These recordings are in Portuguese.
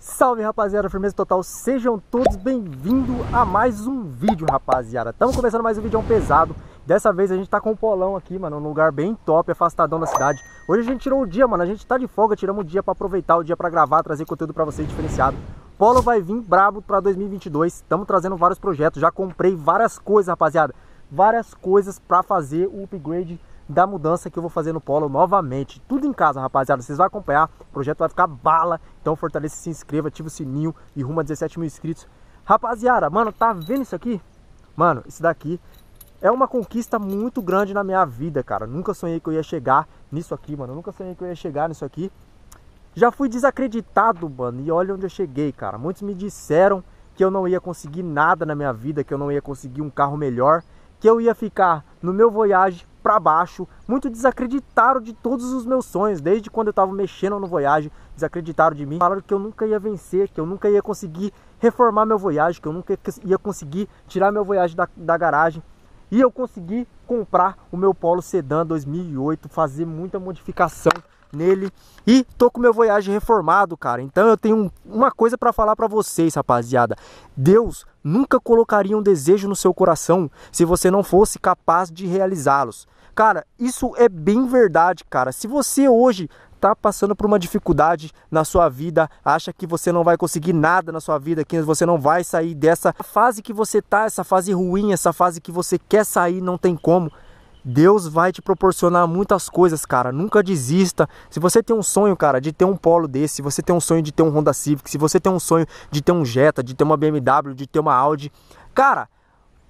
Salve rapaziada, firmeza total, sejam todos bem-vindos a mais um vídeo rapaziada Estamos começando mais um vídeo é pesado Dessa vez a gente tá com o Polão aqui, mano, num lugar bem top, afastadão da cidade Hoje a gente tirou o dia, mano, a gente tá de folga, tiramos o dia pra aproveitar o dia pra gravar, trazer conteúdo pra vocês diferenciado Polo vai vir brabo para 2022. Estamos trazendo vários projetos. Já comprei várias coisas, rapaziada. Várias coisas para fazer o upgrade da mudança que eu vou fazer no Polo novamente. Tudo em casa, rapaziada. Vocês vão acompanhar. O projeto vai ficar bala. Então fortaleça, se inscreva, ativa o sininho e rumo a 17 mil inscritos. Rapaziada, mano, tá vendo isso aqui? Mano, isso daqui é uma conquista muito grande na minha vida, cara. Nunca sonhei que eu ia chegar nisso aqui, mano. nunca sonhei que eu ia chegar nisso aqui. Já fui desacreditado, mano. E olha onde eu cheguei, cara. Muitos me disseram que eu não ia conseguir nada na minha vida, que eu não ia conseguir um carro melhor, que eu ia ficar no meu Voyage para baixo. Muito desacreditaram de todos os meus sonhos, desde quando eu estava mexendo no Voyage, desacreditaram de mim. Falaram que eu nunca ia vencer, que eu nunca ia conseguir reformar meu Voyage, que eu nunca ia conseguir tirar meu Voyage da, da garagem. E eu consegui comprar o meu Polo Sedan 2008, fazer muita modificação nele. E tô com meu Voyage reformado, cara. Então eu tenho uma coisa para falar para vocês, rapaziada. Deus nunca colocaria um desejo no seu coração se você não fosse capaz de realizá-los. Cara, isso é bem verdade, cara. Se você hoje tá passando por uma dificuldade na sua vida, acha que você não vai conseguir nada na sua vida, que você não vai sair dessa fase que você tá, essa fase ruim, essa fase que você quer sair, não tem como Deus vai te proporcionar muitas coisas, cara. Nunca desista. Se você tem um sonho, cara, de ter um Polo desse, se você tem um sonho de ter um Honda Civic, se você tem um sonho de ter um Jetta, de ter uma BMW, de ter uma Audi, cara,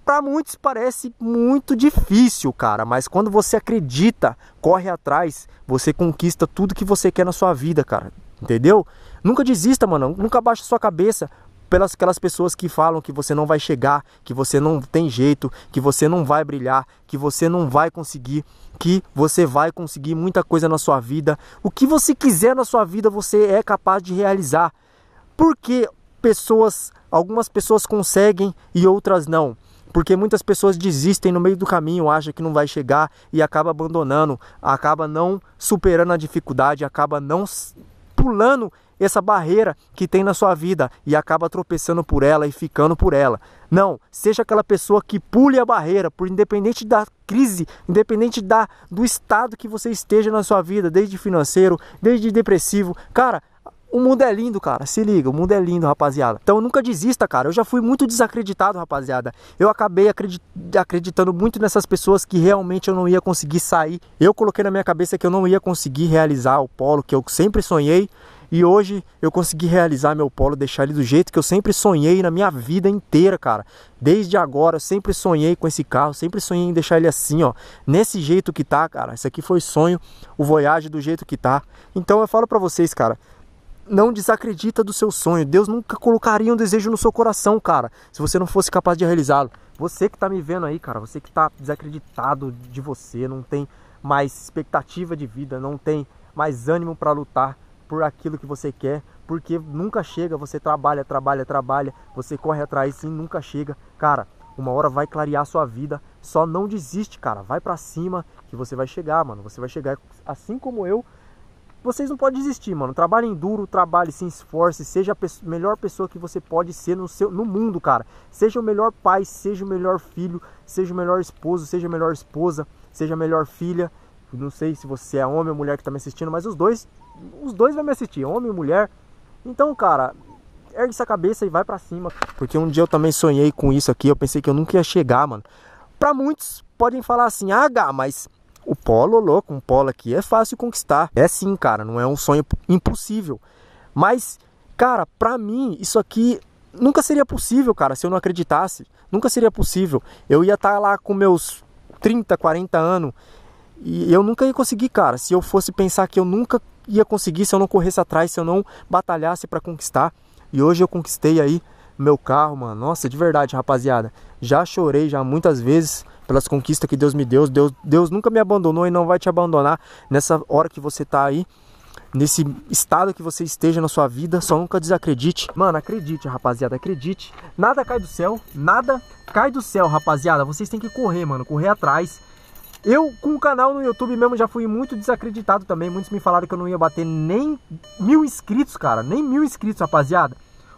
para muitos parece muito difícil, cara, mas quando você acredita, corre atrás, você conquista tudo que você quer na sua vida, cara. Entendeu? Nunca desista, mano. Nunca baixa sua cabeça pelas aquelas pessoas que falam que você não vai chegar, que você não tem jeito, que você não vai brilhar, que você não vai conseguir, que você vai conseguir muita coisa na sua vida. O que você quiser na sua vida, você é capaz de realizar. Porque pessoas, algumas pessoas conseguem e outras não porque muitas pessoas desistem no meio do caminho, acham que não vai chegar e acaba abandonando, acaba não superando a dificuldade, acaba não pulando essa barreira que tem na sua vida e acaba tropeçando por ela e ficando por ela. Não, seja aquela pessoa que pule a barreira, por independente da crise, independente da, do estado que você esteja na sua vida, desde financeiro, desde depressivo. Cara, o mundo é lindo, cara. Se liga, o mundo é lindo, rapaziada. Então nunca desista, cara. Eu já fui muito desacreditado, rapaziada. Eu acabei acredit... acreditando muito nessas pessoas que realmente eu não ia conseguir sair. Eu coloquei na minha cabeça que eu não ia conseguir realizar o polo que eu sempre sonhei. E hoje eu consegui realizar meu polo, deixar ele do jeito que eu sempre sonhei na minha vida inteira, cara. Desde agora, eu sempre sonhei com esse carro, sempre sonhei em deixar ele assim, ó. Nesse jeito que tá, cara. Isso aqui foi sonho, o Voyage do jeito que tá. Então eu falo pra vocês, cara, não desacredita do seu sonho. Deus nunca colocaria um desejo no seu coração, cara, se você não fosse capaz de realizá-lo. Você que tá me vendo aí, cara, você que tá desacreditado de você, não tem mais expectativa de vida, não tem mais ânimo para lutar por aquilo que você quer, porque nunca chega, você trabalha, trabalha, trabalha, você corre atrás e nunca chega. Cara, uma hora vai clarear a sua vida, só não desiste, cara, vai para cima que você vai chegar, mano. Você vai chegar assim como eu. Vocês não podem desistir, mano. Trabalhem duro, trabalhe, se esforce, seja a pessoa, melhor pessoa que você pode ser no, seu, no mundo, cara. Seja o melhor pai, seja o melhor filho, seja o melhor esposo, seja a melhor esposa, seja a melhor filha, não sei se você é homem ou mulher que está me assistindo, mas os dois, os dois vão me assistir, homem e mulher. Então, cara, ergue essa cabeça e vai para cima. Porque um dia eu também sonhei com isso aqui, eu pensei que eu nunca ia chegar, mano. Para muitos podem falar assim: "Ah, mas o polo louco, um polo aqui é fácil conquistar". É sim, cara, não é um sonho impossível. Mas, cara, para mim isso aqui nunca seria possível, cara, se eu não acreditasse. Nunca seria possível. Eu ia estar tá lá com meus 30, 40 anos e eu nunca ia conseguir, cara. Se eu fosse pensar que eu nunca ia conseguir, se eu não corresse atrás, se eu não batalhasse para conquistar. E hoje eu conquistei aí meu carro, mano. Nossa, de verdade, rapaziada. Já chorei já muitas vezes pelas conquistas que Deus me deu. Deus, Deus nunca me abandonou e não vai te abandonar nessa hora que você tá aí. Nesse estado que você esteja na sua vida, só nunca desacredite. Mano, acredite, rapaziada, acredite. Nada cai do céu, nada cai do céu, rapaziada. Vocês têm que correr, mano, correr atrás eu, com o canal no YouTube mesmo, já fui muito desacreditado também. Muitos me falaram que eu não ia bater nem mil inscritos, cara. Nem mil inscritos, rapaziada.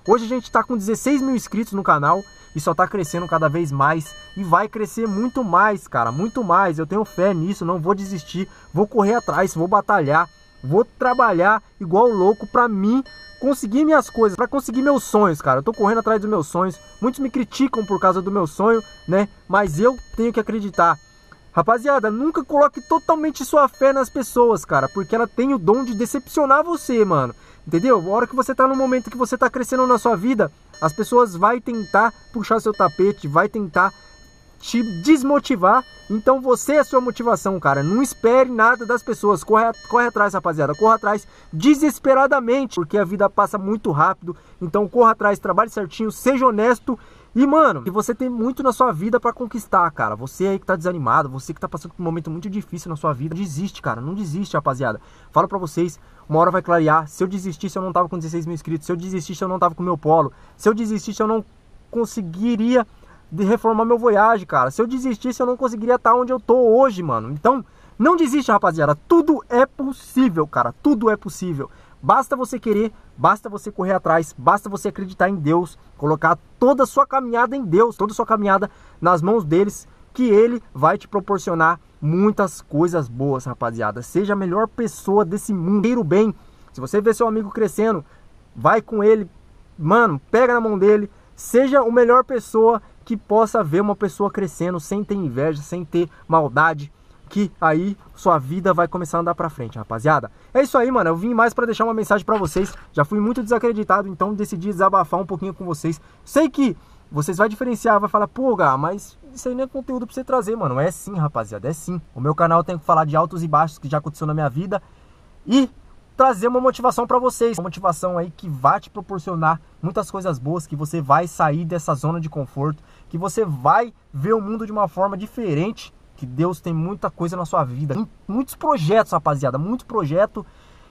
Hoje a gente tá com 16 mil inscritos no canal e só tá crescendo cada vez mais. E vai crescer muito mais, cara. Muito mais. Eu tenho fé nisso, não vou desistir. Vou correr atrás, vou batalhar. Vou trabalhar igual louco pra mim conseguir minhas coisas, para conseguir meus sonhos, cara. Eu tô correndo atrás dos meus sonhos. Muitos me criticam por causa do meu sonho, né? Mas eu tenho que acreditar. Rapaziada, nunca coloque totalmente sua fé nas pessoas, cara, porque ela tem o dom de decepcionar você, mano. Entendeu? A hora que você tá no momento que você tá crescendo na sua vida, as pessoas vai tentar puxar seu tapete, vai tentar te desmotivar. Então você é a sua motivação, cara. Não espere nada das pessoas. Corre, corre atrás, rapaziada. Corre atrás desesperadamente, porque a vida passa muito rápido. Então corra atrás, trabalhe certinho, seja honesto e, mano, você tem muito na sua vida para conquistar, cara. Você aí que tá desanimado, você que tá passando por um momento muito difícil na sua vida, desiste, cara. Não desiste, rapaziada. Falo para vocês, uma hora vai clarear. Se eu desistisse, eu não tava com 16 mil inscritos. Se eu desistisse, eu não tava com meu polo. Se eu desistisse, eu não conseguiria reformar meu voyage, cara. Se eu desistisse, eu não conseguiria estar tá onde eu tô hoje, mano. Então, não desiste, rapaziada. Tudo é possível, cara. Tudo é possível. Basta você querer, basta você correr atrás, basta você acreditar em Deus, colocar toda a sua caminhada em Deus, toda a sua caminhada nas mãos deles, que ele vai te proporcionar muitas coisas boas, rapaziada. Seja a melhor pessoa desse mundo, queira o bem. Se você vê seu amigo crescendo, vai com ele, mano, pega na mão dele, seja o melhor pessoa que possa ver uma pessoa crescendo sem ter inveja, sem ter maldade, que aí sua vida vai começar a andar pra frente, rapaziada. É isso aí, mano. Eu vim mais para deixar uma mensagem para vocês. Já fui muito desacreditado, então decidi desabafar um pouquinho com vocês. Sei que vocês vão diferenciar, vai falar, pô, Gá, mas isso aí não é conteúdo pra você trazer, mano. É sim, rapaziada, é sim. O meu canal tem que falar de altos e baixos que já aconteceu na minha vida e trazer uma motivação para vocês. Uma motivação aí que vai te proporcionar muitas coisas boas, que você vai sair dessa zona de conforto, que você vai ver o mundo de uma forma diferente que Deus tem muita coisa na sua vida. muitos projetos, rapaziada, muito projeto.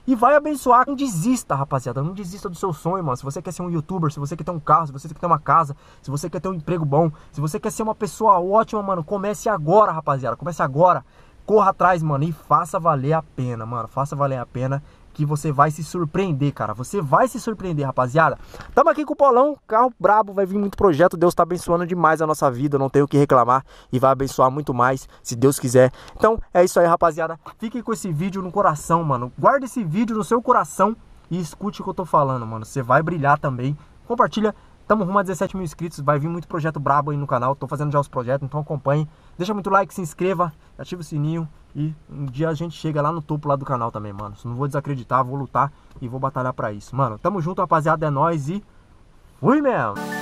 E vai abençoar. Não desista, rapaziada. Não desista do seu sonho, mano. Se você quer ser um youtuber, se você quer ter um carro, se você quer ter uma casa, se você quer ter um emprego bom, se você quer ser uma pessoa ótima, mano, comece agora, rapaziada. Comece agora. Corra atrás, mano, e faça valer a pena, mano. Faça valer a pena que você vai se surpreender, cara. Você vai se surpreender, rapaziada. Tamo aqui com o Polão, carro brabo, vai vir muito projeto. Deus tá abençoando demais a nossa vida, não tenho o que reclamar e vai abençoar muito mais, se Deus quiser. Então, é isso aí, rapaziada. Fique com esse vídeo no coração, mano. Guarda esse vídeo no seu coração e escute o que eu tô falando, mano. Você vai brilhar também. Compartilha. Tamo rumo a 17 mil inscritos, vai vir muito projeto brabo aí no canal. Tô fazendo já os projetos, então acompanhe. Deixa muito like, se inscreva, ativa o sininho. E um dia a gente chega lá no topo lá do canal também, mano. Não vou desacreditar, vou lutar e vou batalhar para isso. Mano, tamo junto, rapaziada. É nóis e fui mesmo!